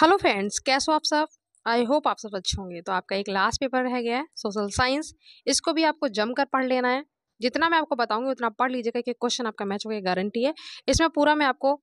hello friends कैसे हो आप सब आई होप आप सब अच्छे होंगे तो आपका एक लास्ट पेपर रह गया है सोशल साइंस इसको भी आपको जमकर पढ़ लेना है जितना मैं आपको बताऊंगी उतना पढ़ लीजिएगा कि क्वेश्चन आपका मैच हो गया गारंटी है इसमें पूरा मैं आपको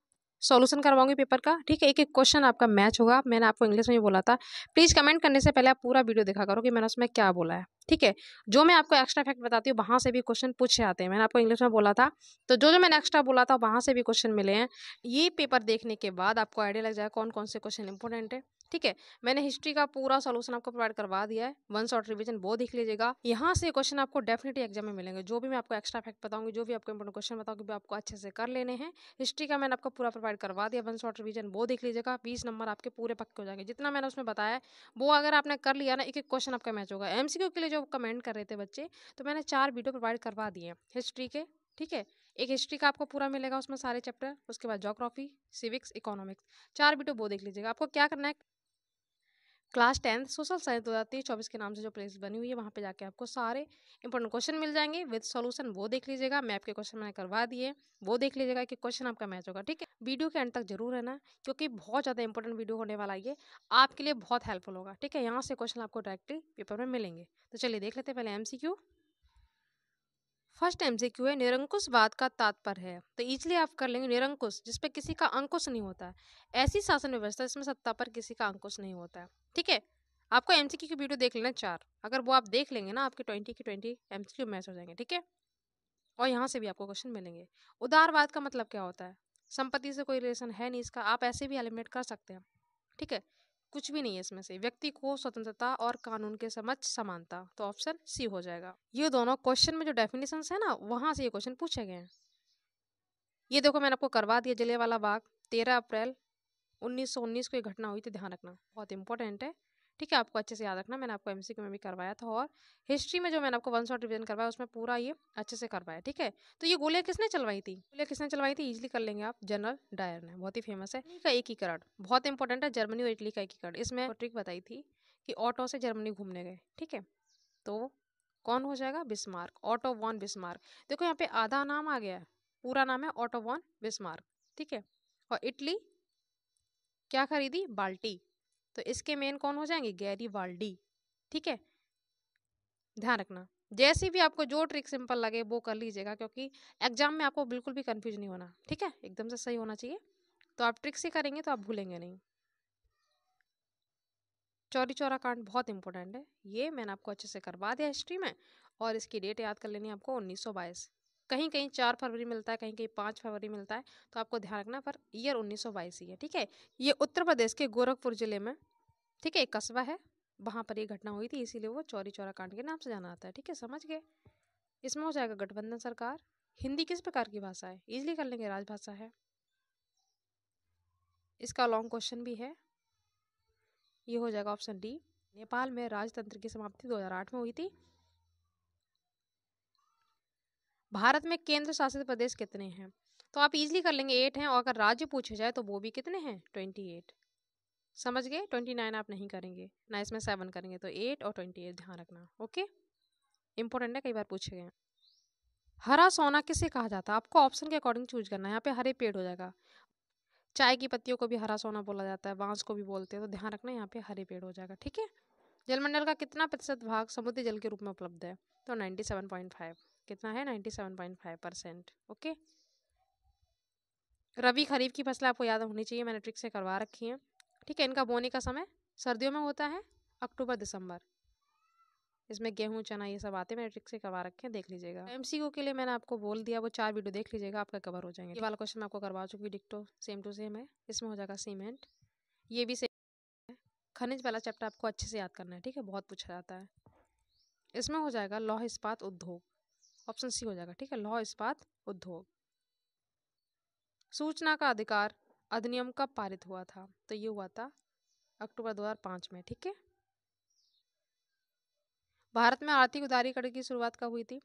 सॉल्यूशन करवाऊंगी पेपर का ठीक है एक एक क्वेश्चन आपका मैच होगा मैंने आपको इंग्लिश में बोला था प्लीज़ कमेंट करने से पहले आप पूरा वीडियो देखा करो कि मैंने उसमें क्या बोला है ठीक है जो मैं आपको एक्स्ट्रा फैक्ट बताती हूँ वहाँ से भी क्वेश्चन पूछे आते हैं मैंने आपको इंग्लिश में बोला था तो जो जो मैंने एक्स्ट्रा बोला था वहाँ से भी क्वेश्चन मिले हैं ये पेपर देखने के बाद आपको आइडिया लग जाए कौन कौन से क्वेश्चन इंपॉर्टेंट है ठीक है मैंने हिस्ट्री का पूरा सोल्यूशन आपको प्रोवाइड करवा दिया है वन शॉर्ट रिविजन वो देख लीजिएगा यहाँ से क्वेश्चन आपको डेफिनेटली एग्जाम में मिलेंगे जो भी मैं आपको एक्स्ट्रा फैक्ट बताऊंगी जो भी आपको इंपोर्टेंट क्वेश्चन बताऊंगी भी आपको अच्छे से कर लेने हैं हिस्ट्री का मैंने आपको पूरा प्रोवाइड करवा दिया वन शॉर्ट रिविजन वो देख लीजिएगा बीस नंबर आपके पूरे पक्के हो जाएंगे जितना मैंने उसमें बताया वो अगर आपने कर लिया ना एक एक क्वेश्चन आपका मैच होगा एम के लिए जो कमेंट कर रहे थे बच्चे तो मैंने चार वीडियो प्रोवाइड करवा दिए हैं हिस्ट्री के ठीक है एक हिस्ट्री का आपको पूरा मिलेगा उसमें सारे चैप्टर उसके बाद जोग्राफी सिविक्स इकोनॉमिक्स चार वीडियो वो देख लीजिएगा आपको क्या करना है क्लास टेंथ सोशल साइंस दो हज़ार तेईस चौबीस के नाम से जो प्लेस बनी हुई है वहाँ पे जाके आपको सारे इंपॉर्टेंट क्वेश्चन मिल जाएंगे विद सॉल्यूशन वो देख लीजिएगा मैप के क्वेश्चन मैंने करवा दिए वो देख लीजिएगा कि क्वेश्चन आपका मैच होगा ठीक है वीडियो के एंड तक जरूर है ना क्योंकि बहुत ज़्यादा इंपॉर्टेंट वीडियो होने वाला ये आपके लिए बहुत हेल्पफुल होगा ठीक है यहाँ से क्वेश्चन आपको डायरेक्टली पेपर में मिलेंगे तो चलिए देख लेते हैं पहले M first M C Q है निरंकुशवाद का तात्पर्य है तो इजिली आप कर लेंगे निरंकुश जिसपे किसी का अंकुश नहीं होता है ऐसी शासन व्यवस्था जिसमें सत्ता पर किसी का अंकुश नहीं होता है ठीक है आपको एम सी क्यू वीडियो देख लेना चार अगर वो आप देख लेंगे ना आपके ट्वेंटी की twenty M C Q match हो जाएंगे ठीक है और यहाँ से भी आपको क्वेश्चन मिलेंगे उदारवाद का मतलब क्या होता है संपत्ति से कोई रिलेशन है नहीं इसका आप ऐसे भी एलिमिनेट कर सकते हैं ठीक है कुछ भी नहीं है इसमें से व्यक्ति को स्वतंत्रता और कानून के समक्ष समानता तो ऑप्शन सी हो जाएगा ये दोनों क्वेश्चन में जो डेफिनेशन है ना वहां से ये क्वेश्चन पूछे गए हैं ये देखो मैंने आपको करवा दिया जिले वाला बाग तेरह अप्रैल 1919 को ये घटना हुई थी ध्यान रखना बहुत इंपॉर्टेंट है ठीक है आपको अच्छे से याद रखना मैंने आपको एम में भी करवाया था और हिस्ट्री में जो मैंने आपको वन शॉट रिविजन करवाया उसमें पूरा ये अच्छे से करवाया ठीक है तो ये गोलियाँ किसने चलवाई थी गोलियाँ किसने चलवाई थी इजिली कर लेंगे आप जनरल डायर ने बहुत ही फेमस है का एकीकरण बहुत इंपॉर्टेंट है जर्मनी और इटली का एकीकरण इसमें ट्रिक बताई थी कि ऑटो से जर्मनी घूमने गए ठीक है तो कौन हो जाएगा बिस्मार्क ऑटो वॉन बिस्मार्क देखो यहाँ पे आधा नाम आ गया है पूरा नाम है ऑटो वॉन बिस्मार्क ठीक है और इटली क्या खरीदी बाल्टी तो इसके मेन कौन हो जाएंगे गैरी वाल्डी ठीक है ध्यान रखना जैसी भी आपको जो ट्रिक सिंपल लगे वो कर लीजिएगा क्योंकि एग्जाम में आपको बिल्कुल भी कंफ्यूज नहीं होना ठीक है एकदम से सही होना चाहिए तो आप ट्रिक से करेंगे तो आप भूलेंगे नहीं चौरी चौरा कांड बहुत इंपॉर्टेंट है ये मैंने आपको अच्छे से करवा दिया हिस्ट्री में और इसकी डेट याद कर लेनी है आपको उन्नीस सौ बाईस कहीं कहीं चार फरवरी मिलता है कहीं कहीं पाँच फरवरी मिलता है तो आपको ध्यान रखना पर ईयर उन्नीस सौ बाईस ही है ठीक है ये उत्तर प्रदेश के गोरखपुर जिले में ठीक है एक कस्बा है वहाँ पर ये घटना हुई थी इसीलिए वो चौरी चौरा कांड के नाम से जाना आता है ठीक है समझ गए इसमें हो जाएगा गठबंधन सरकार हिंदी किस प्रकार की भाषा है इजिली कर लेंगे राजभाषा है इसका लॉन्ग क्वेश्चन भी है ये हो जाएगा ऑप्शन डी नेपाल में राजतंत्र की समाप्ति 2008 में हुई थी भारत में केंद्र शासित प्रदेश कितने हैं तो आप इजीली कर लेंगे एट हैं और अगर राज्य पूछे जाए तो वो भी कितने हैं ट्वेंटी एट समझ गए ट्वेंटी नाइन आप नहीं करेंगे ना इसमें सेवन करेंगे तो एट और ट्वेंटी एट ध्यान रखना ओके इंपॉर्टेंट है कई बार पूछे गए हरा सोना किसे कहा जाता है आपको ऑप्शन के अकॉर्डिंग चूज करना है यहाँ पे हरे पेड़ हो जाएगा चाय की पत्तियों को भी हरा सोना बोला जाता है बांस को भी बोलते हैं तो ध्यान रखना यहाँ पे हरे पेड़ हो जाएगा ठीक है जलमंडल का कितना प्रतिशत भाग समुद्री जल के रूप में उपलब्ध है तो नाइन्टी सेवन पॉइंट फाइव कितना है ninety seven point five percent okay rabi kharif की फसलें आपको याद होनी चाहिए मैंने ट्रिक से करवा रखी है ठीक है इनका बोने का समय सर्दियों में होता है अक्टूबर दिसंबर इसमें गेहूँ चना ये सब आते हैं मैंने ट्रिक से करवा रखे हैं देख लीजिएगा एमसीक्यू के लिए मैंने आपको बोल दिया वो चार वीडियो देख लीजिएगा आपका कवर हो जाएंगे ये वाला क्वेश्चन मैं आपको करवा चुकी डिक्टो सेम टू सेम है इसमें हो जाएगा सीमेंट ये भी सेम है खनिज वाला चैप्टर आपको अच्छे से याद करना है ठीक है बहुत पूछा जाता है इसमें हो जाएगा लौह इस्पात उद्योग ऑप्शन सी हो जाएगा ठीक है लौह इस्पात उद्योग सूचना का अधिकार अधिनियम कब पारित हुआ था तो ये हुआ था अक्टूबर 2005 में ठीक है भारत में आर्थिक उदारीकरण की शुरुआत कब हुई थी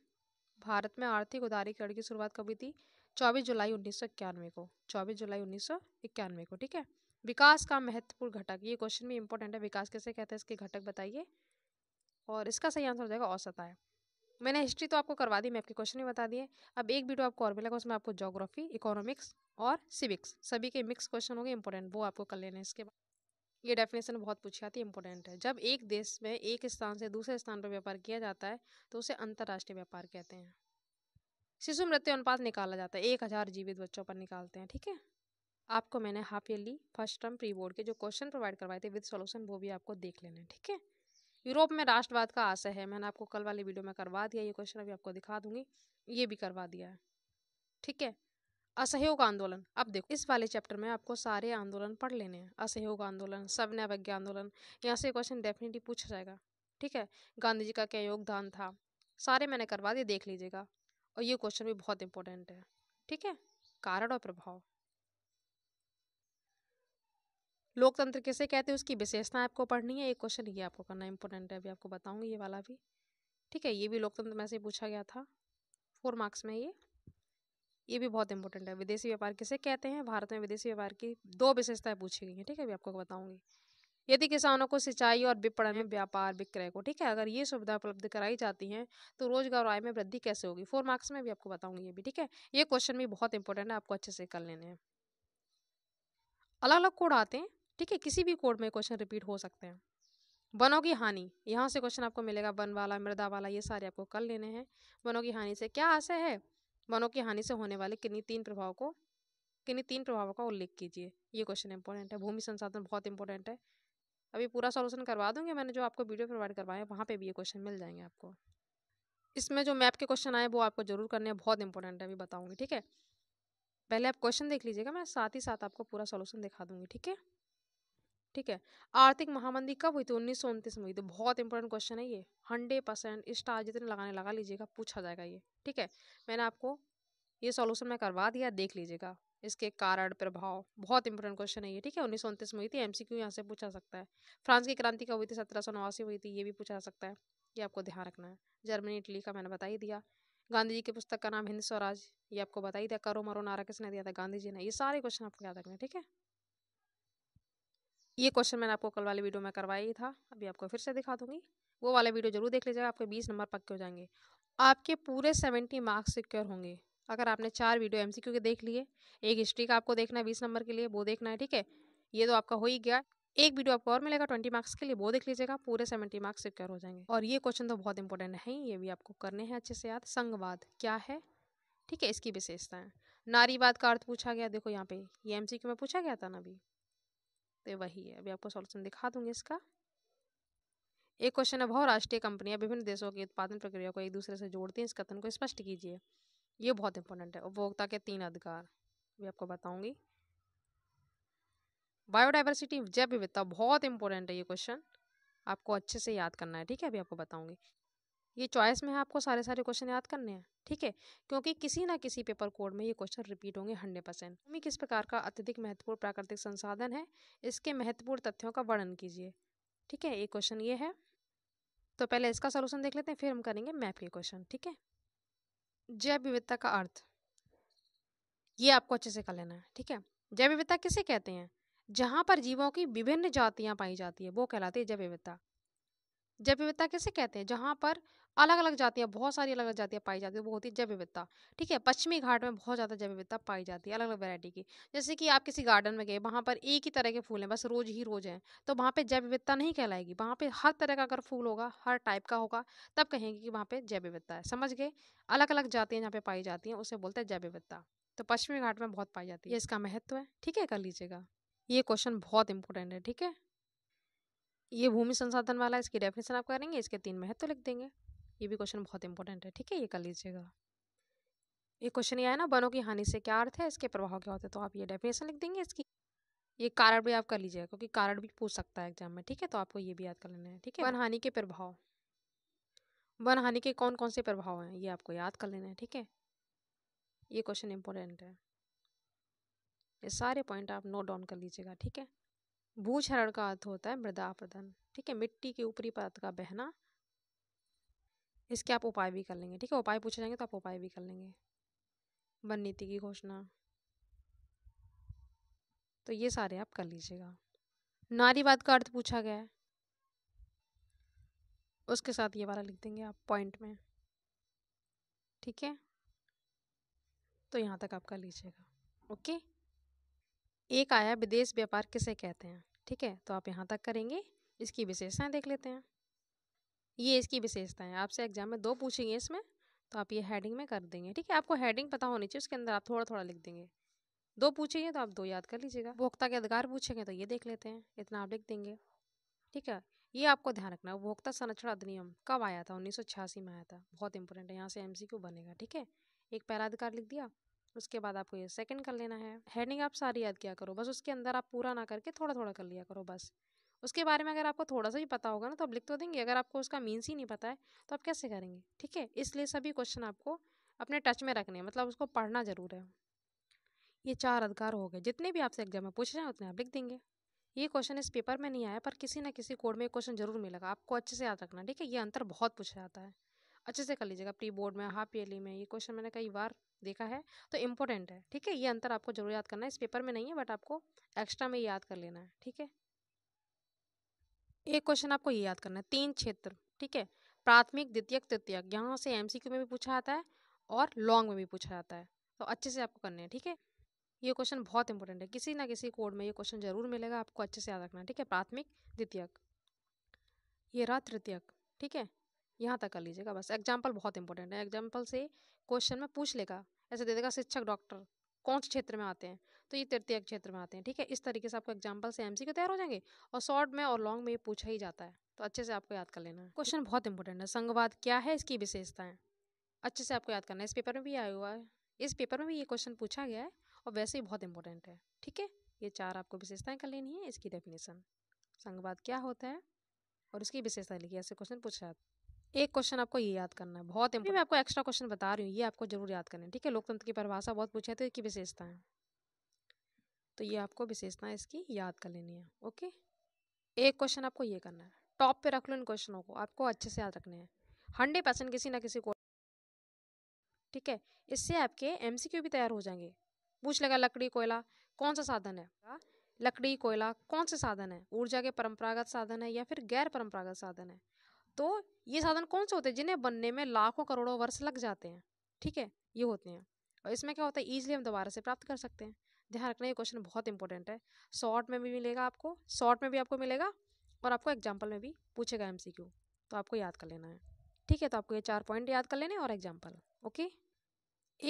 भारत में आर्थिक उदारीकरण की शुरुआत कब हुई थी 24 जुलाई उन्नीस को 24 जुलाई उन्नीस को ठीक है विकास का महत्वपूर्ण घटक ये क्वेश्चन भी इंपॉर्टेंट है विकास कैसे कहते हैं इसके घटक बताइए और इसका सही आंसर हो जाएगा औसत आय मैंने हिस्ट्री तो आपको करवा दी मैं आपके क्वेश्चन ही बता दिए अब एक वीडियो आपको और मिलेगा उसमें आपको जोग्राफी इकोनॉमिक्स और सिविक्स सभी के मिक्स क्वेश्चन होंगे इंपॉर्टेंट वो आपको कर लेने इसके बाद ये डेफिनेशन बहुत पूछी जाती है इंपॉर्टेंट है जब एक देश में एक स्थान से दूसरे स्थान पर व्यापार किया जाता है तो उसे अंतर्राष्ट्रीय व्यापार कहते हैं शिशु मृत्यु अनुपात निकाला जाता है एक हज़ार जीवित बच्चों पर निकालते हैं ठीक है आपको मैंने half yearly first term pre board के जो क्वेश्चन प्रोवाइड करवाए थे विद सॉल्यूशन वो भी आपको देख लेना है ठीक है यूरोप में राष्ट्रवाद का आशय है मैंने आपको कल वाली वीडियो में करवा दिया ये क्वेश्चन अभी आपको दिखा दूंगी ये भी करवा दिया है ठीक है असहयोग आंदोलन अब देखो इस वाले चैप्टर में आपको सारे आंदोलन पढ़ लेने हैं असहयोग आंदोलन सब अवज्ञा आंदोलन यहाँ से क्वेश्चन डेफिनेटली पूछा जाएगा ठीक है गांधी जी का क्या योगदान था सारे मैंने करवा दिए देख लीजिएगा और ये क्वेश्चन भी बहुत इंपॉर्टेंट है ठीक है कारण और प्रभाव लोकतंत्र किसे कहते हैं उसकी विशेषता आपको पढ़नी है एक क्वेश्चन ये आपको करना इंपॉर्टेंट है अभी आपको बताऊंगी ये वाला भी ठीक है ये भी लोकतंत्र में से पूछा गया था फोर मार्क्स में ये ये भी बहुत इंपॉर्टेंट है विदेशी व्यापार किसे कहते हैं भारत में विदेशी व्यापार की दो विशेषताएं पूछी गई हैं ठीक है अभी आपको बताऊंगी यदि किसानों को सिंचाई और विपणन में व्यापार विक्रय को ठीक है अगर ये सुविधा उपलब्ध कराई जाती है तो रोजगार आय में वृद्धि कैसे होगी फोर मार्क्स में भी आपको बताऊंगी ये भी ठीक है ये क्वेश्चन भी बहुत इंपॉर्टेंट है आपको अच्छे से कर लेने हैं अलग अलग कोड आते हैं ठीक है किसी भी कोड में क्वेश्चन रिपीट हो सकते हैं वनों की हानि यहाँ से क्वेश्चन आपको मिलेगा वन वाला मृदा वाला ये सारे आपको कर लेने हैं वनों की हानि से क्या आशय है वनों की हानि से होने वाले किन्हीं तीन प्रभाव को किन्हीं तीन प्रभावों का उल्लेख कीजिए ये क्वेश्चन इंपॉर्टेंट है भूमि संसाधन बहुत इंपॉर्टेंट है अभी पूरा सॉल्यूशन करवा दूंगी मैंने जो आपको वीडियो प्रोवाइड करवाया वहाँ पर भी ये क्वेश्चन मिल जाएंगे आपको इसमें जो मैप के क्वेश्चन आए वो आपको जरूर करने हैं बहुत इंपॉर्टेंट है अभी बताऊँगी ठीक है पहले आप क्वेश्चन देख लीजिएगा मैं साथ ही साथ आपको पूरा सॉल्यूशन दिखा दूंगी ठीक है ठीक है आर्थिक महामंदी कब हुई थी उन्नीस सौ उनतीस में हुई थी बहुत इंपॉर्टेंट क्वेश्चन है ये हंड्रेड परसेंट स्टार जितने लगाने लगा लीजिएगा पूछा जाएगा ये ठीक है मैंने आपको ये सॉल्यूशन मैं करवा दिया देख लीजिएगा इसके कारण प्रभाव बहुत इंपॉर्टेंट क्वेश्चन है ये ठीक है उन्नीस सौ उनतीस में हुई थी एम सी क्यू यहाँ से पूछा सकता है फ्रांस की क्रांति कब हुई थी सत्रह सौ नवासी हुई थी ये भी पूछा सकता है ये आपको ध्यान रखना है जर्मनी इटली का मैंने बता ही दिया गांधी जी की पुस्तक का नाम हिंद स्वराज ये आपको बता ही दिया करो मरो नारा किसने दिया था गांधी जी ने ये सारे क्वेश्चन आपको याद रखना है ठीक है ये क्वेश्चन मैंने आपको कल वाले वीडियो में करवाया था अभी आपको फिर से दिखा दूंगी वो वाले वीडियो जरूर देख लीजिएगा आपके बीस नंबर पक्के हो जाएंगे आपके पूरे सेवेंटी मार्क्स सिक्योर होंगे अगर आपने चार वीडियो एमसीक्यू के देख लिए एक हिस्ट्री का आपको देखना है बीस नंबर के लिए वो देखना है ठीक है ये तो आपका हो ही गया एक वीडियो आपको और मिलेगा ट्वेंटी मार्क्स के लिए वो देख लीजिएगा पूरे सेवेंटी मार्क्स सिक्योर हो जाएंगे और ये क्वेश्चन तो बहुत इंपॉर्टेंट है ये भी आपको करने हैं अच्छे से याद संघवाद क्या है ठीक है इसकी विशेषताएँ नारीवाद का अर्थ पूछा गया देखो यहाँ पे ये एमसीक्यू में पूछा गया था ना अभी तो वही है अभी आपको सॉल्यूशन दिखा दूंगी इसका एक क्वेश्चन है बहुराष्ट्रीय राष्ट्रीय कंपनियां विभिन्न देशों की उत्पादन प्रक्रिया को एक दूसरे से जोड़ती हैं इस कथन को स्पष्ट कीजिए ये बहुत इंपॉर्टेंट है उपभोक्ता के तीन अधिकार भी आपको बताऊंगी बायोडाइवर्सिटी जैव विविधता बहुत इंपॉर्टेंट है ये क्वेश्चन आपको अच्छे से याद करना है ठीक है अभी आपको बताऊंगी ये चॉइस में है आपको सारे सारे क्वेश्चन याद करने हैं ठीक है क्योंकि किसी ना किसी पेपर कोड में ये क्वेश्चन रिपीट होंगे हंड्रेड परसेंट भूमि किस प्रकार का अत्यधिक महत्वपूर्ण प्राकृतिक संसाधन है इसके महत्वपूर्ण तथ्यों का वर्णन कीजिए ठीक है ये क्वेश्चन ये है तो पहले इसका सोल्यूशन देख लेते हैं फिर हम करेंगे मैप के क्वेश्चन ठीक है जैव विविधता का अर्थ ये आपको अच्छे से कर लेना है ठीक है जैव विविधता किसे कहते हैं जहाँ पर जीवों की विभिन्न जातियाँ पाई जाती है वो कहलाती है जैव विविधता जैव विविधता किसे कहते हैं जहाँ पर अलग अलग जातियाँ बहुत सारी अलग अलग जातियाँ पाई जाती है वो होती है जैव विविधता ठीक है पश्चिमी घाट में बहुत ज़्यादा जैव विविधता पाई जाती है अलग अलग वैरायटी की जैसे कि आप किसी गार्डन में गए वहाँ पर एक ही तरह के फूल हैं बस रोज ही रोज हैं तो वहाँ पर जैव विविधता नहीं कहलाएगी वहाँ पर हर तरह का अगर फूल होगा हर टाइप का होगा तब कहेंगे कि वहाँ पर जैव विविधता है समझ गए अलग अलग जातियाँ जहाँ पर पाई जाती हैं उसे बोलते हैं जैव विविधता तो पश्चिमी घाट में बहुत पाई जाती है इसका महत्व है ठीक है कर लीजिएगा ये क्वेश्चन बहुत इंपॉर्टेंट है ठीक है ये भूमि संसाधन वाला इसकी डेफिनेशन आप करेंगे इसके तीन महत्व लिख देंगे ये भी क्वेश्चन बहुत इंपॉर्टेंट है ठीक है ये कर लीजिएगा ये क्वेश्चन ये है ना बनों की हानि से क्या अर्थ है इसके प्रभाव क्या होते हैं तो आप ये डेफिनेशन लिख देंगे इसकी ये कारण भी आप कर लीजिएगा क्योंकि कारण भी पूछ सकता है एग्जाम में ठीक है तो आपको ये भी याद कर लेना है ठीक है वन हानि के प्रभाव वन हानि के कौन कौन से प्रभाव हैं ये आपको याद कर लेना है ठीक है ये क्वेश्चन इंपॉर्टेंट है ये सारे पॉइंट आप नोट डाउन कर लीजिएगा ठीक है भूक्षरण का अर्थ होता है मृदा अपरदन ठीक है मिट्टी के ऊपरी परत का बहना इसके आप उपाय भी कर लेंगे ठीक है उपाय पूछे जाएंगे तो आप उपाय भी कर लेंगे वन नीति की घोषणा तो ये सारे आप कर लीजिएगा नारीवाद का अर्थ पूछा गया है उसके साथ ये वाला लिख देंगे आप पॉइंट में ठीक है तो यहाँ तक आप कर लीजिएगा ओके एक आया विदेश व्यापार किसे कहते हैं ठीक है तो आप यहाँ तक करेंगे इसकी विशेषताएं देख लेते हैं ये इसकी विशेषता है आपसे एग्जाम में दो पूछेंगे इसमें तो आप ये हेडिंग में कर देंगे ठीक है आपको हेडिंग पता होनी चाहिए उसके अंदर आप थोड़ा थोड़ा लिख देंगे दो पूछेंगे तो आप दो याद कर लीजिएगा उपभोक्ता के अधिकार पूछेंगे तो ये देख लेते हैं इतना आप लिख देंगे ठीक है ये आपको ध्यान रखना उपभोक्ता संरक्षण अधिनियम कब आया था उन्नीस में आया था बहुत इंपॉर्टेंट है यहाँ से एम बनेगा ठीक है एक पहला अधिकार लिख दिया उसके बाद आपको ये सेकंड कर लेना है हेडिंग आप सारी याद किया करो बस उसके अंदर आप पूरा ना करके थोड़ा थोड़ा कर लिया करो बस उसके बारे में अगर आपको थोड़ा सा ही पता होगा ना तो आप लिख तो देंगे अगर आपको उसका मीन्स ही नहीं पता है तो आप कैसे करेंगे ठीक है इसलिए सभी क्वेश्चन आपको अपने टच में रखने हैं मतलब उसको पढ़ना जरूर है ये चार अधिकार हो गए जितने भी आपसे एग्जाम में पूछ रहे हैं उतने आप लिख देंगे ये क्वेश्चन इस पेपर में नहीं आया पर किसी ना किसी कोड में क्वेश्चन जरूर मिलेगा आपको अच्छे से याद रखना ठीक है ये अंतर बहुत पूछा जाता है अच्छे से कर लीजिएगा प्री बोर्ड में हाफ ईयरली में ये क्वेश्चन मैंने कई बार देखा है तो इम्पोर्टेंट है ठीक है ये अंतर आपको जरूर याद करना है इस पेपर में नहीं है बट आपको एक्स्ट्रा में याद कर लेना है ठीक है एक क्वेश्चन आपको ये याद करना है तीन क्षेत्र ठीक है प्राथमिक द्वितीयक तृतीयक यहाँ से क्यू में भी पूछा जाता है और लॉन्ग में भी पूछा जाता है तो अच्छे से आपको करने हैं ठीक है ये क्वेश्चन बहुत इंपॉर्टेंट है किसी ना किसी कोड में ये क्वेश्चन जरूर मिलेगा आपको अच्छे से याद रखना है ठीक है प्राथमिक द्वितीयक ये रहा तृतीयक ठीक है यहाँ तक कर लीजिएगा बस एग्जाम्पल बहुत इंपॉर्टेंट है एग्जाम्पल से क्वेश्चन में पूछ लेगा ऐसे दे देगा शिक्षक डॉक्टर कौन से क्षेत्र में आते हैं तो ये तृतीय क्षेत्र में आते हैं ठीक है इस तरीके से आपको एग्जाम्पल से एम तैयार हो जाएंगे और शॉर्ट में और लॉन्ग में ये पूछा ही जाता है तो अच्छे से आपको याद कर लेना है क्वेश्चन बहुत इंपॉर्टेंट है संघवाद क्या है इसकी विशेषताएं अच्छे से आपको याद करना है इस पेपर में भी आया हुआ है इस पेपर में भी ये क्वेश्चन पूछा गया है और वैसे ही बहुत इंपॉर्टेंट है ठीक है ये चार आपको विशेषताएं कर लेनी है इसकी डेफिनेशन संघवाद क्या होता है और इसकी विशेषता लिखी ऐसे क्वेश्चन पूछा जाता है एक क्वेश्चन आपको ये याद करना है बहुत मैं आपको एक्स्ट्रा क्वेश्चन बता रही हूँ ये आपको जरूर याद करना है ठीक है लोकतंत्र की परिभाषा बहुत पूछे तो इसकी विशेषता है तो ये आपको विशेषता इसकी याद कर लेनी है ओके एक क्वेश्चन आपको ये करना है टॉप पे रख लो इन क्वेश्चनों को आपको अच्छे से याद रखने हैं हंड्रेड परसेंट किसी ना किसी को ठीक है इससे आपके क्यू भी तैयार हो जाएंगे पूछ लेगा लकड़ी कोयला कौन सा साधन है लकड़ी कोयला कौन से साधन है ऊर्जा के परंपरागत साधन है या फिर गैर परंपरागत साधन है तो ये साधन कौन से होते हैं जिन्हें बनने में लाखों करोड़ों वर्ष लग जाते हैं ठीक है ये होते हैं और इसमें क्या होता है ईजिली हम दोबारा से प्राप्त कर सकते हैं ध्यान रखना ये क्वेश्चन बहुत इंपॉर्टेंट है शॉर्ट में भी मिलेगा आपको शॉर्ट में भी आपको मिलेगा और आपको एग्जाम्पल में भी पूछेगा एम तो आपको याद कर लेना है ठीक है तो आपको ये चार पॉइंट याद कर लेने और एग्जाम्पल ओके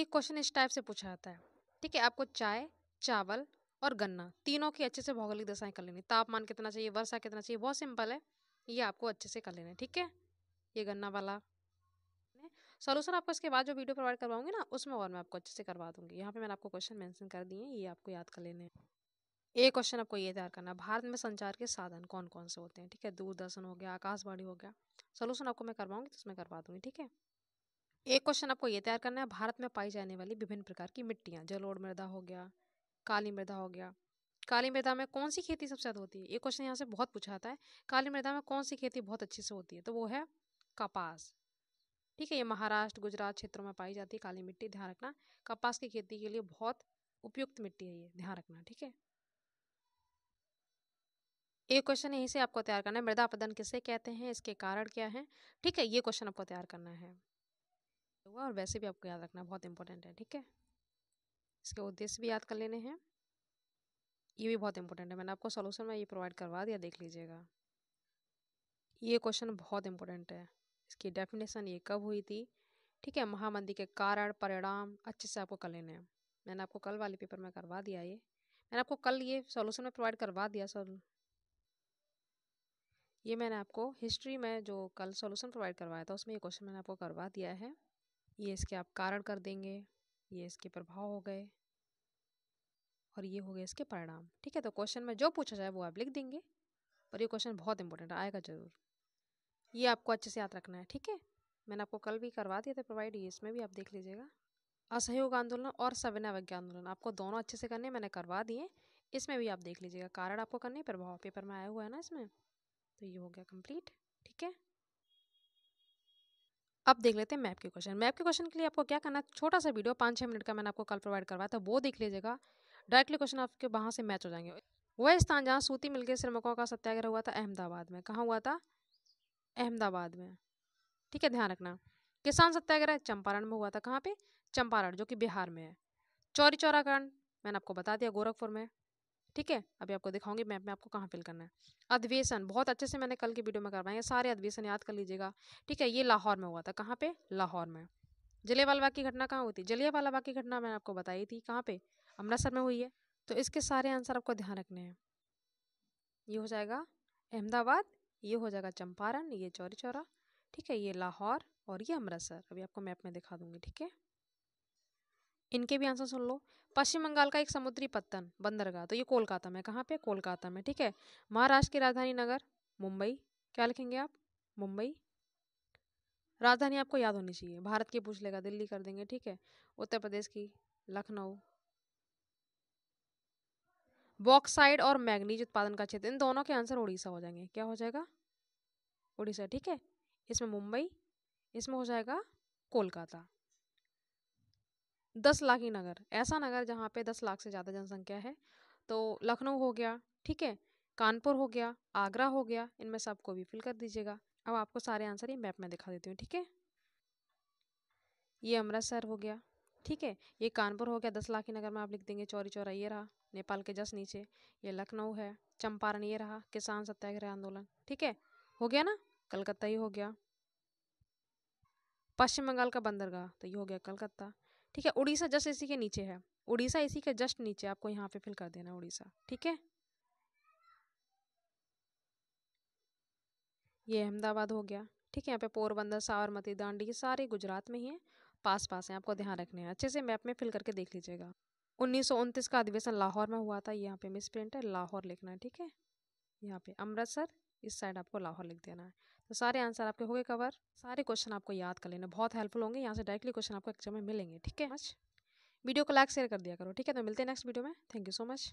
एक क्वेश्चन इस टाइप से पूछा जाता है ठीक है आपको चाय चावल और गन्ना तीनों की अच्छे से भौगोलिक दशाएं कर लेनी तापमान कितना चाहिए वर्षा कितना चाहिए बहुत सिंपल है ये आपको अच्छे से कर लेना है ठीक है ये गन्ना वाला सोल्यूशन आपको इसके बाद जो वीडियो प्रोवाइड करवाऊंगी ना उसमें और मैं आपको अच्छे से करवा दूंगी यहाँ पे मैंने आपको क्वेश्चन मेंशन कर दिए हैं ये आपको याद कर लेने एक क्वेश्चन आपको ये तैयार करना भारत में संचार के साधन कौन कौन से होते हैं ठीक है दूरदर्शन हो गया आकाशवाणी हो गया सोल्यूशन आपको मैं करवाऊंगी तो उसमें करवा दूंगी ठीक है एक क्वेश्चन आपको ये तैयार करना है भारत में पाई जाने वाली विभिन्न प्रकार की मिट्टियाँ जलोड़ मृदा हो गया काली मृदा हो गया काली मृदा में कौन सी खेती सबसे ज़्यादा होती है ये क्वेश्चन यहाँ से बहुत पूछा आता है काली मृदा में कौन सी खेती बहुत अच्छे से होती है तो वो है कपास ठीक है ये महाराष्ट्र गुजरात क्षेत्रों में पाई जाती है काली मिट्टी ध्यान रखना कपास की खेती के लिए बहुत उपयुक्त मिट्टी है ये ध्यान रखना ठीक है ये क्वेश्चन यहीं से आपको तैयार करना है मृदा अपदन किसे कहते हैं इसके कारण क्या है ठीक है ये क्वेश्चन आपको तैयार करना है और वैसे भी आपको याद रखना बहुत इंपॉर्टेंट है ठीक है इसके उद्देश्य भी याद कर लेने हैं ये भी बहुत इंपॉर्टेंट है मैंने आपको सोल्यूशन में ये प्रोवाइड करवा दिया देख लीजिएगा ये क्वेश्चन बहुत इंपॉर्टेंट है इसकी डेफिनेशन ये कब हुई थी ठीक है महामंदी के कारण परिणाम अच्छे से आपको कल लेना है मैंने आपको कल वाले पेपर में करवा दिया ये मैंने आपको कल ये सॉल्यूशन में प्रोवाइड करवा दिया सॉल्व ये मैंने आपको हिस्ट्री में जो कल सॉल्यूशन प्रोवाइड करवाया था उसमें ये क्वेश्चन मैंने आपको करवा दिया है ये इसके आप कारण कर देंगे ये इसके प्रभाव हो गए और ये हो गए इसके परिणाम ठीक है तो क्वेश्चन में जो पूछा जाए वो आप लिख देंगे और ये क्वेश्चन बहुत इंपॉर्टेंट आएगा जरूर ये आपको अच्छे से याद रखना है ठीक है मैंने आपको कल भी करवा दिया था प्रोवाइड ये इसमें भी आप देख लीजिएगा असहयोग आंदोलन और सविनय अवज्ञा आंदोलन आपको दोनों अच्छे से करने मैंने करवा दिए इसमें भी आप देख लीजिएगा कारण आपको करने प्रभाव पेपर में आया हुआ है ना इसमें तो ये हो गया कंप्लीट ठीक है अब देख लेते हैं मैप के क्वेश्चन मैप के क्वेश्चन के लिए आपको क्या करना छोटा सा वीडियो पाँच छः मिनट का मैंने आपको कल प्रोवाइड करवाया था वो देख लीजिएगा डायरेक्टली क्वेश्चन आपके वहाँ से मैच हो जाएंगे वह स्थान जहाँ सूती मिल के श्रमिकों का सत्याग्रह हुआ था अहमदाबाद में कहाँ हुआ था अहमदाबाद में ठीक है ध्यान रखना किसान सत्याग्रह चंपारण में हुआ था कहाँ पे चंपारण जो कि बिहार में है चौरी चौरा कांड मैंने आपको बता दिया गोरखपुर में ठीक है अभी आपको दिखाऊंगी मैप में आपको कहाँ फिल करना है अधिवेशन बहुत अच्छे से मैंने कल की वीडियो में करवाया सारे अधिवेशन याद कर लीजिएगा ठीक है ये लाहौर में हुआ था कहाँ पे लाहौर में जले बाग की घटना कहाँ हुई थी वाला बाग की घटना मैंने आपको बताई थी कहाँ पे अमृतसर में हुई है तो इसके सारे आंसर आपको ध्यान रखने हैं ये हो जाएगा अहमदाबाद ये हो जाएगा चंपारण ये चौरी चौरा ठीक है ये लाहौर और ये अमृतसर अभी आपको मैप में दिखा दूंगी ठीक है इनके भी आंसर सुन लो पश्चिम बंगाल का एक समुद्री पत्तन बंदरगाह तो ये कोलकाता में कहाँ पे कोलकाता में ठीक है महाराष्ट्र की राजधानी नगर मुंबई क्या लिखेंगे आप मुंबई राजधानी आपको याद होनी चाहिए भारत की पूछ लेगा दिल्ली कर देंगे ठीक है उत्तर प्रदेश की लखनऊ बॉक्साइड और मैग्नीज उत्पादन का क्षेत्र इन दोनों के आंसर उड़ीसा हो जाएंगे क्या हो जाएगा उड़ीसा ठीक है इसमें मुंबई इसमें हो जाएगा कोलकाता दस लाख ही नगर ऐसा नगर जहाँ पे दस लाख से ज़्यादा जनसंख्या है तो लखनऊ हो गया ठीक है कानपुर हो गया आगरा हो गया इनमें सबको भी फिल कर दीजिएगा अब आपको सारे आंसर ये मैप में दिखा देती हूँ ठीक है ये अमृतसर हो गया ठीक है ये कानपुर हो गया दस लाखी नगर में आप लिख देंगे चौरी चौरा ये रहा नेपाल के जस्ट नीचे ये लखनऊ है चंपारण ये रहा किसान सत्याग्रह आंदोलन ठीक है हो गया ना कलकत्ता ही हो गया पश्चिम बंगाल का बंदरगाह तो ये हो गया कलकत्ता ठीक है उड़ीसा जस्ट इसी के नीचे है उड़ीसा इसी के जस्ट नीचे आपको यहाँ पे फिल कर देना उड़ीसा ठीक है ये अहमदाबाद हो गया ठीक है यहाँ पे पोरबंदर साबरमती दांडी सारे गुजरात में ही है पास पास हैं आपको ध्यान रखने हैं अच्छे से मैप में फिल करके देख लीजिएगा उन्नीस का अधिवेशन लाहौर में हुआ था यहाँ पे मिस प्रिंट है लाहौर लिखना है ठीक है यहाँ पे अमृतसर इस साइड आपको लाहौर लिख देना है तो सारे आंसर आपके हो गए कवर सारे क्वेश्चन आपको याद कर लेना बहुत हेल्पफुल होंगे यहाँ से डायरेक्टली क्वेश्चन आपको एग्जाम में मिलेंगे ठीक है मच वीडियो को लाइक शेयर कर दिया करो ठीक है तो मिलते हैं नेक्स्ट वीडियो में थैंक यू सो मच